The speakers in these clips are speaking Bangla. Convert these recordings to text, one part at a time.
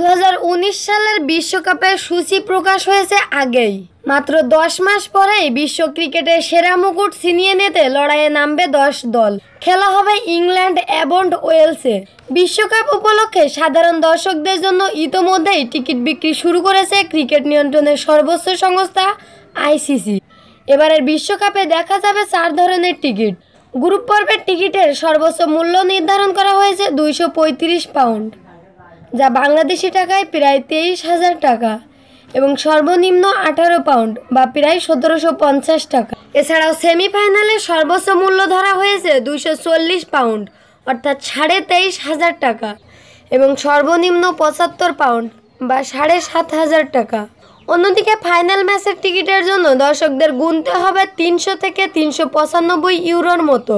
দু সালের বিশ্বকাপের সূচি প্রকাশ হয়েছে আগেই মাত্র দশ মাস পরেই বিশ্ব ক্রিকেটে সেরা মুকুট ছিনিয়ে নিতে লড়াইয়ে নামবে দশ দল খেলা হবে ইংল্যান্ড অ্যাবন্ড ওয়েলসে বিশ্বকাপ উপলক্ষে সাধারণ দর্শকদের জন্য ইতোমধ্যেই টিকিট বিক্রি শুরু করেছে ক্রিকেট নিয়ন্ত্রণের সর্বোচ্চ সংস্থা আইসিসি এবারের বিশ্বকাপে দেখা যাবে চার ধরনের টিকিট গ্রুপ পর্বের টিকিটের সর্বোচ্চ মূল্য নির্ধারণ করা হয়েছে দুইশো পঁয়ত্রিশ পাউন্ড যা বাংলাদেশি টাকায় প্রায় তেইশ হাজার টাকা এবং সর্বনিম্ন আঠারো পাউন্ড বা প্রায় সতেরোশো পঞ্চাশ টাকা এছাড়াও সেমিফাইনালে সর্বোচ্চ মূল্য ধরা হয়েছে দুইশো চল্লিশ পাউন্ড অর্থাৎ সাড়ে তেইশ হাজার টাকা এবং সর্বনিম্ন পঁচাত্তর পাউন্ড বা সাড়ে সাত হাজার টাকা অন্যদিকে ফাইনাল ম্যাচের টিকিটের জন্য দর্শকদের গুনতে হবে তিনশো থেকে তিনশো পঁচানব্বই ইউরোর মতো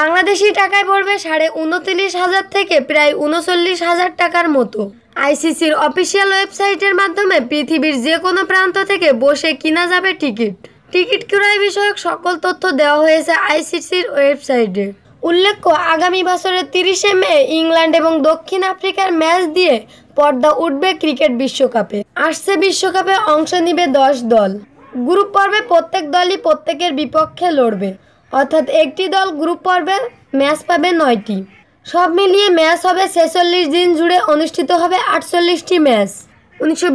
বাংলাদেশি টাকায় পড়বে সাড়ে উনতিরিশ হাজার থেকে প্রায় উনচল্লিশ হাজার টাকার মতো আইসিসির অফিসিয়াল ওয়েবসাইটের মাধ্যমে পৃথিবীর যে কোনো প্রান্ত থেকে বসে কিনা যাবে টিকিট টিকিট ক্রয় বিষয়ক সকল তথ্য দেওয়া হয়েছে আইসিসির ওয়েবসাইটে উল্লেখ্য আগামী বছরের তিরিশে মে ইংল্যান্ড এবং দক্ষিণ আফ্রিকার ম্যাচ দিয়ে পর্দা উঠবে ক্রিকেট বিশ্বকাপে আসছে বিশ্বকাপে অংশ নিবে দশ দল গ্রুপ পর্বে প্রত্যেক দলই প্রত্যেকের বিপক্ষে লড়বে অর্থাৎ একটি দল গ্রুপ পর্বে ম্যাচ পাবে নয়টি সব মিলিয়ে ম্যাচ হবে ছেচল্লিশ দিন জুড়ে অনুষ্ঠিত হবে আটচল্লিশটি ম্যাচ উনিশশো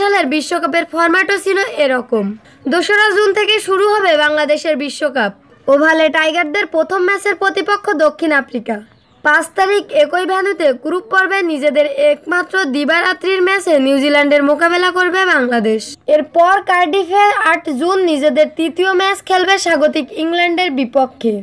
সালের বিশ্বকাপের ফরম্যাটও ছিল এরকম দোসরা জুন থেকে শুরু হবে বাংলাদেশের বিশ্বকাপ ওভালে টাইগারদের প্রথম ম্যাচের প্রতিপক্ষ দক্ষিণ আফ্রিকা পাঁচ তারিখ একই ভ্যানুতে গ্রুপ পর্বে নিজেদের একমাত্র দিবারাত্রির ম্যাচে নিউজিল্যান্ডের মোকাবেলা করবে বাংলাদেশ এরপর কার্ডিফে আট জুন নিজেদের তৃতীয় ম্যাচ খেলবে স্বাগতিক ইংল্যান্ডের বিপক্ষে